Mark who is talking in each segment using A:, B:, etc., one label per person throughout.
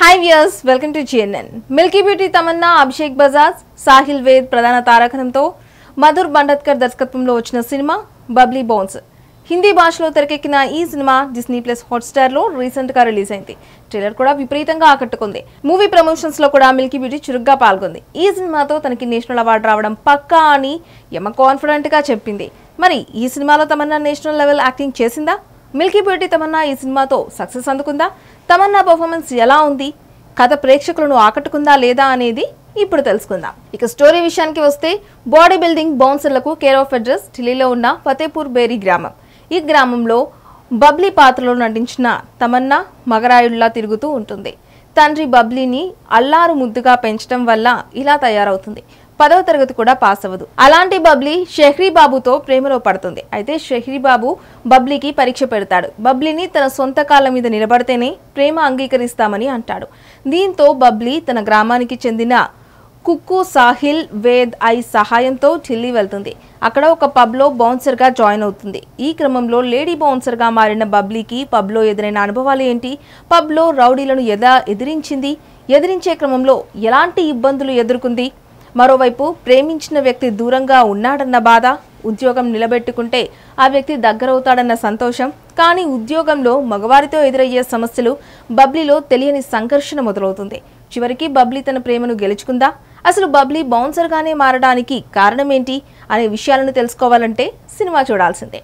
A: Hi viewers welcome to GNN milky beauty Tamannaah Abhishek Bajaj Sahil Ved ప్రధాన తారాకణంతో మధుర్ బండత్కర్ దర్శకత్వంలో వచ్చిన సినిమా బబ్లీ బోన్స్ హిందీ భాషలో తెరకెక్కిన ఈ సినిమా డిస్నీ ప్లస్ హాట్స్టార్ లో రీసెంట్ గా రిలీజ్ అయింది ట్రైలర్ కూడా విపరీతంగా ఆకట్టుకుంది మూవీ ప్రమోషన్స్ లో కూడా మిల్కీ బ్యూటీ చురుగ్గా పాల్గొంది ఈ సినిమాతో తనకి నేషనల్ అవార్డు రావడం పక్కా అని యమ కాన్ఫిడెంట్ గా చెప్పింది మరి ఈ సినిమాలో తమన్నా నేషనల్ లెవెల్ యాక్టింగ్ చేసిందా మిల్కీ బ్యూటీ తమన్నా ఈ సినిమాతో సక్సెస్ అందుకుందా తమన్నా పర్ఫార్మెన్స్ ఎలా ఉంది కథ ప్రేక్షకులను ఆకట్టుకుందా లేదా అనేది ఇప్పుడు తెలుసుకుందాం ఇక స్టోరీ విషయానికి వస్తే బాడీ బిల్డింగ్ బౌన్సర్లకు కేర్ ఆఫ్ అడ్రస్ ఢిల్లీలో ఉన్న ఫతేపూర్ బేరీ గ్రామం ఈ గ్రామంలో బబ్లీ పాత్రలో నటించిన తమన్నా మగరాయుడులా తిరుగుతూ ఉంటుంది తండ్రి బబ్లీని అల్లారు ముద్దుగా పెంచడం వల్ల ఇలా తయారవుతుంది పదవ తరగతి కూడా పాస్ అవ్వదు అలాంటి బబ్లీ షెహ్రీ బాబుతో ప్రేమలో పడుతుంది అయితే షెహ్రీ బాబు బబ్లీకి పరీక్ష పెడతాడు బబ్లీని తన సొంత కాళ్ళ మీద నిలబడితేనే ప్రేమ అంగీకరిస్తామని అంటాడు దీంతో బబ్లీ తన గ్రామానికి చెందిన కుక్కు సాహిల్ వేద్ ఐ సహాయంతో ఢిల్లీ వెళ్తుంది అక్కడ ఒక పబ్లో బౌన్సర్గా జాయిన్ అవుతుంది ఈ క్రమంలో లేడీ బౌన్సర్గా మారిన బబ్లీకి పబ్లో ఎదురైన అనుభవాలు ఏంటి పబ్లో రౌడీలను ఎలా ఎదిరించింది ఎదిరించే క్రమంలో ఎలాంటి ఇబ్బందులు ఎదుర్కొంది మరోవైపు ప్రేమించిన వ్యక్తి దూరంగా ఉన్నాడన్న బాధ ఉద్యోగం నిలబెట్టుకుంటే ఆ వ్యక్తి దగ్గరవుతాడన్న సంతోషం కానీ ఉద్యోగంలో మగవారితో ఎదురయ్యే సమస్యలు బబ్లీలో తెలియని సంఘర్షణ మొదలవుతుంది చివరికి బబ్లీ తన ప్రేమను గెలుచుకుందా అసలు బబ్లీ బౌన్సర్గానే మారడానికి కారణమేంటి అనే విషయాలను తెలుసుకోవాలంటే సినిమా చూడాల్సిందే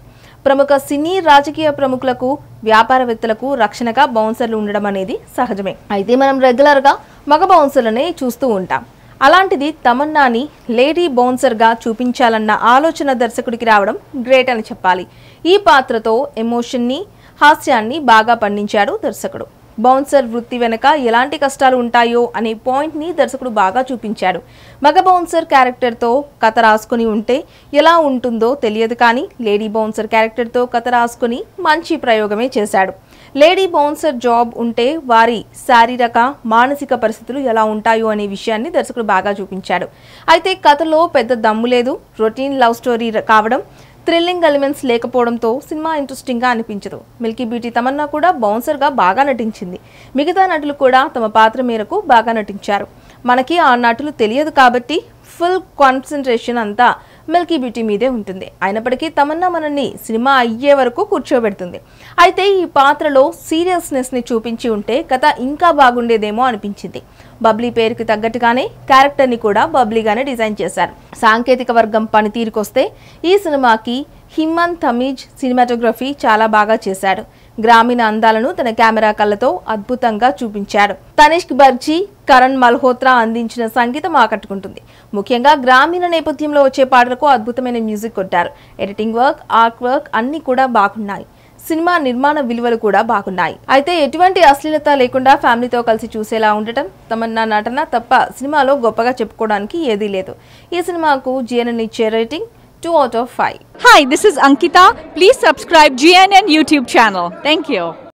A: ప్రముఖ సినీ రాజకీయ ప్రముఖులకు వ్యాపారవేత్తలకు రక్షణగా బౌన్సర్లు ఉండడం అనేది సహజమే అయితే మనం రెగ్యులర్గా మగ బౌన్సర్లనే చూస్తూ ఉంటాం అలాంటిది తమన్నాని లేడీ బౌన్సర్గా చూపించాలన్న ఆలోచన దర్శకుడికి రావడం గ్రేట్ అని చెప్పాలి ఈ పాత్రతో ఎమోషన్ని హాస్యాన్ని బాగా పండించాడు దర్శకుడు బౌన్సర్ వృత్తి వెనుక ఎలాంటి కష్టాలు ఉంటాయో అనే పాయింట్ని దర్శకుడు బాగా చూపించాడు మగ బౌన్సర్ క్యారెక్టర్తో కథ రాసుకుని ఉంటే ఎలా ఉంటుందో తెలియదు కానీ లేడీ బౌన్సర్ క్యారెక్టర్తో కథ రాసుకుని మంచి ప్రయోగమే చేశాడు లేడీ బౌన్సర్ జాబ్ ఉంటే వారి శారీరక మానసిక పరిస్థితులు ఎలా ఉంటాయో అనే విషయాన్ని దర్శకుడు బాగా చూపించాడు అయితే కథలో పెద్ద దమ్ము లేదు రొటీన్ లవ్ స్టోరీ కావడం థ్రిల్లింగ్ ఎలిమెంట్స్ లేకపోవడంతో సినిమా ఇంట్రెస్టింగ్గా అనిపించదు మిల్కీ బ్యూటీ తమన్నా కూడా బౌన్సర్గా బాగా నటించింది మిగతా నటులు కూడా తమ పాత్ర మేరకు బాగా నటించారు మనకి ఆ నటులు తెలియదు కాబట్టి ఫుల్ కాన్సన్ట్రేషన్ అంతా మిల్కీ బ్యూటీ మీదే ఉంటుంది అయినప్పటికీ తమన్నా మనల్ని సినిమా అయ్యే వరకు కూర్చోబెడుతుంది అయితే ఈ పాత్రలో ని చూపించి ఉంటే కథ ఇంకా బాగుండేదేమో అనిపించింది బబ్లీ పేరుకి తగ్గట్టుగానే క్యారెక్టర్ని కూడా బబ్లీగానే డిజైన్ చేశారు సాంకేతిక వర్గం పనితీరుకొస్తే ఈ సినిమాకి హిమన్ తమీజ్ సినిమాటోగ్రఫీ చాలా బాగా చేశాడు గ్రామీణ అందాలను తన కెమెరా కళ్ళతో అద్భుతంగా చూపించాడు తనిష్క్ బర్జీ కరణ్ మల్హోత్రా అందించిన సంగీతం ఆకట్టుకుంటుంది ముఖ్యంగా గ్రామీణ నేపథ్యంలో వచ్చే పాటలకు అద్భుతమైన మ్యూజిక్ కొట్టారు ఎడిటింగ్ వర్క్ ఆర్ట్ వర్క్ అన్నీ కూడా బాగున్నాయి సినిమా నిర్మాణ విలువలు కూడా బాగున్నాయి అయితే ఎటువంటి అశ్లీలత లేకుండా ఫ్యామిలీతో కలిసి చూసేలా ఉండటం తమన్నా నటన తప్ప సినిమాలో గొప్పగా చెప్పుకోవడానికి ఏదీ లేదు ఈ సినిమాకు జీఎన్ఎన్ ఇచ్చే rating 2 out of 5. Hi, this is Ankita. Please subscribe GNN YouTube channel. Thank you.